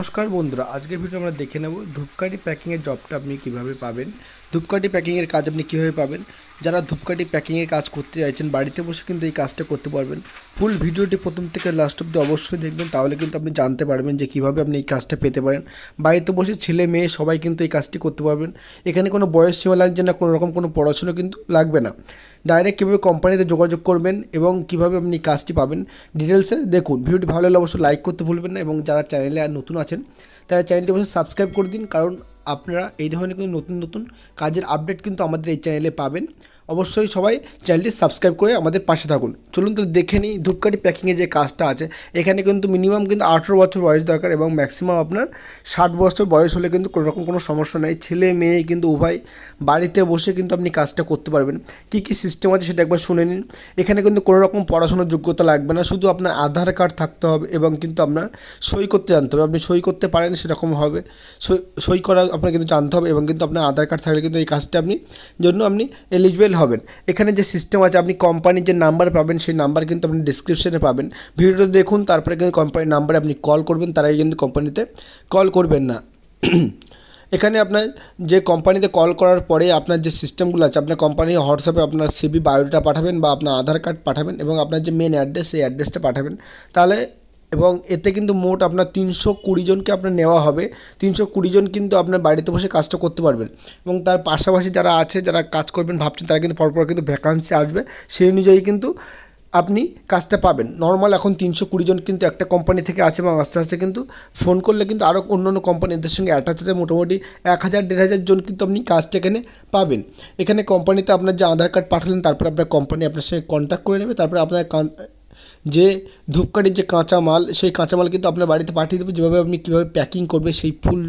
নমস্কার বন্ধুরা আজকের ভিডিও আমরা দেখে নেব ধূপকাঠি প্যাকিংয়ের জবটা আপনি কীভাবে পাবেন ধূপকাঠি প্যাকিংয়ের কাজ আপনি কীভাবে পাবেন যারা ধূপকাঠি প্যাকিংয়ের কাজ করতে চাইছেন বাড়িতে বসে কিন্তু এই কাজটা করতে পারবেন ফুল ভিডিওটি প্রথম থেকে লাস্ট অব্দি অবশ্যই দেখবেন তাহলে কিন্তু আপনি জানতে পারবেন যে কীভাবে আপনি এই কাজটা পেতে পারেন বাড়িতে বসে ছেলে মেয়ে সবাই কিন্তু এই কাজটি করতে পারবেন এখানে কোনো বয়স সীমা লাগছে না কোনো রকম কোনো পড়াশুনো কিন্তু লাগবে না ডাইরেক্ট কীভাবে কোম্পানিতে যোগাযোগ করবেন এবং কিভাবে আপনি কাজটি পাবেন ডিটেলসে দেখুন ভিডিওটি ভালো লাগলে অবশ্যই লাইক করতে ভুলবেন না এবং যারা চ্যানেলে আর নতুন আছে আছেন তারা চ্যানেলটি অবশ্যই সাবস্ক্রাইব করে দিন কারণ আপনারা এই ধরনের কিন্তু নতুন নতুন কাজের আপডেট কিন্তু আমাদের এই চ্যানেলে পাবেন অবশ্যই সবাই চ্যানেলটি সাবস্ক্রাইব করে আমাদের পাশে থাকুন চলুন তাহলে দেখে নিই ধূপকাঠি প্যাকিংয়ে যে কাজটা আছে এখানে কিন্তু মিনিমাম কিন্তু আঠেরো বছর বয়স দরকার এবং ম্যাক্সিমাম আপনার ষাট বছর বয়স হলে কিন্তু কোনো রকম কোনো সমস্যা নেই ছেলে মেয়ে কিন্তু উভয় বাড়িতে বসে কিন্তু আপনি কাজটা করতে পারবেন কি কি সিস্টেম আছে সেটা একবার শুনে নিন এখানে কিন্তু কোনো রকম পড়াশোনার যোগ্যতা লাগবে না শুধু আপনার আধার কার্ড থাকতে হবে এবং কিন্তু আপনার সই করতে জানতে হবে আপনি সই করতে পারেন সেরকম হবে সই সই করা আপনার কিন্তু জানতে হবে এবং কিন্তু আপনার আধার কার্ড থাকলে কিন্তু এই কাজটা আপনি জন্য আপনি এলিজিবেল হবেন এখানে যে সিস্টেম আছে আপনি কোম্পানির যে নাম্বার পাবেন সেই নাম্বার কিন্তু আপনি ডিসক্রিপশনে পাবেন ভিডিওটা দেখুন তারপরে কিন্তু কোম্পানির নাম্বারে আপনি কল করবেন তার আগে কিন্তু কোম্পানিতে কল করবেন না এখানে আপনার যে কোম্পানিতে কল করার পরে আপনার যে সিস্টেমগুলো আছে আপনার কোম্পানি হোয়াটসঅ্যাপে আপনার সিবি বায়োডাটা পাঠাবেন বা আপনার আধার কার্ড পাঠাবেন এবং আপনার যে মেন অ্যাড্রেস সেই অ্যাড্রেসটা পাঠাবেন তাহলে এবং এতে কিন্তু মোট আপনার তিনশো কুড়িজনকে আপনার নেওয়া হবে তিনশো কুড়িজন কিন্তু আপনার বাড়িতে বসে কাজটা করতে পারবেন এবং তার পাশাপাশি যারা আছে যারা কাজ করবেন ভাবছেন তারা কিন্তু পরপর কিন্তু ভ্যাকান্সি আসবে সেই অনুযায়ী কিন্তু আপনি কাজটা পাবেন নর্মাল এখন তিনশো কুড়িজন কিন্তু একটা কোম্পানি থেকে আছে এবং আস্তে আস্তে কিন্তু ফোন করলে কিন্তু আরও অন্য অন্য কোম্পানিদের সঙ্গে অ্যাটাচ আছে মোটামুটি এক হাজার দেড় হাজার জন কিন্তু আপনি কাজটা এখানে পাবেন এখানে কোম্পানিতে আপনার যে আধার কার্ড পাঠালেন তারপরে আপনার কোম্পানি আপনার সঙ্গে কন্ট্যাক্ট করে নেবে তারপরে আপনার যে ধূপকাঠির যে কাঁচামাল সেই কাঁচামাল কিন্তু আপনার বাড়িতে পাঠিয়ে দেবো যেভাবে আপনি কীভাবে প্যাকিং করবে সেই ফুল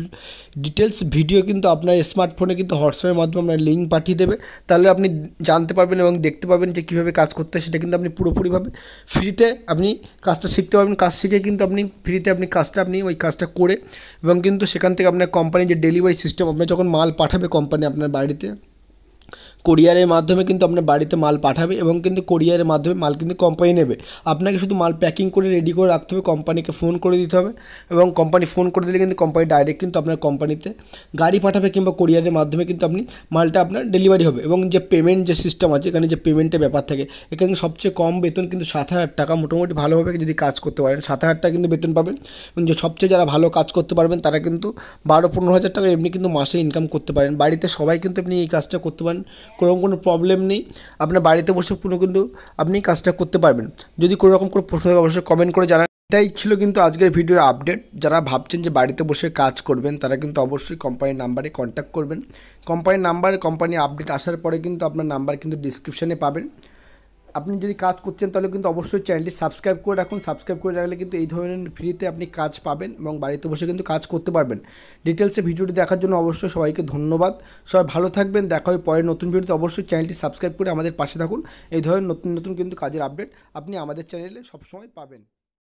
ডিটেলস ভিডিও কিন্তু আপনার স্মার্টফোনে কিন্তু হোয়াটসঅ্যাপের মাধ্যমে আপনার লিঙ্ক পাঠিয়ে দেবে তাহলে আপনি জানতে পারবেন এবং দেখতে পাবেন যে কীভাবে কাজ করতে হয় সেটা কিন্তু আপনি পুরোপুরিভাবে ফ্রিতে আপনি কাজটা শিখতে পারবেন কাজ শিখে কিন্তু আপনি ফ্রিতে আপনি কাজটা আপনি ওই কাজটা করে এবং কিন্তু সেখান থেকে আপনার কোম্পানি যে ডেলিভারি সিস্টেম আপনার যখন মাল পাঠাবে কোম্পানি আপনার বাড়িতে কোরিয়ারের মাধ্যমে কিন্তু আপনার বাড়িতে মাল পাঠাবে এবং কিন্তু কোরিয়ারের মাধ্যমে মাল কিন্তু কোম্পানি নেবে আপনাকে শুধু মাল প্যাকিং করে রেডি করে রাখতে হবে কোম্পানিকে ফোন করে দিতে হবে এবং কোম্পানি ফোন করে দিলে কিন্তু কোম্পানি ডাইরেক্ট কিন্তু আপনার কোম্পানিতে গাড়ি পাঠাবে কিংবা কোরিয়ারের মাধ্যমে কিন্তু আপনি মালটা আপনার ডেলিভারি হবে এবং যে পেমেন্ট যে সিস্টেম আছে এখানে যে পেমেন্টের ব্যাপার থাকে এখানে সবচেয়ে কম বেতন কিন্তু সাত হাজার টাকা মোটামুটি ভালোভাবে যদি কাজ করতে পারেন সাত হাজার টাকা কিন্তু বেতন পাবেন এবং যে সবচেয়ে যারা ভালো কাজ করতে পারবেন তারা কিন্তু বারো পনেরো হাজার টাকা এমনি কিন্তু মাসে ইনকাম করতে পারেন বাড়িতে সবাই কিন্তু আপনি এই কাজটা করতে পারেন কোনো কোনো প্রবলেম নেই আপনার বাড়িতে বসে কোনো কিন্তু আপনি কাজটা করতে পারবেন যদি কোনো রকম কোনো প্রশ্ন থাকে অবশ্যই কমেন্ট করে জানান এটাই ছিল কিন্তু আজকের ভিডিওর আপডেট যারা ভাবছেন যে বাড়িতে বসে কাজ করবেন তারা কিন্তু অবশ্যই কোম্পানির নাম্বারে কন্ট্যাক্ট করবেন কোম্পানির নাম্বারে কোম্পানি আপডেট আসার পরে কিন্তু আপনার নাম্বার কিন্তু ডিসক্রিপশানে পাবেন আপনি যদি কাজ করছেন তাহলে কিন্তু অবশ্যই চ্যানেলটি সাবস্ক্রাইব করে রাখুন সাবস্ক্রাইব করে রাখলে কিন্তু এই ধরনের ফ্রিতে আপনি কাজ পাবেন এবং বাড়িতে বসে কিন্তু কাজ করতে পারবেন ডিটেলসে ভিডিওটি দেখার জন্য অবশ্যই সবাইকে ধন্যবাদ সবাই ভালো থাকবেন দেখা হয় পরে নতুন ভিডিওতে অবশ্যই চ্যানেলটি সাবস্ক্রাইব করে আমাদের পাশে থাকুন এই ধরনের নতুন নতুন কিন্তু কাজের আপডেট আপনি আমাদের চ্যানেলে সবসময় পাবেন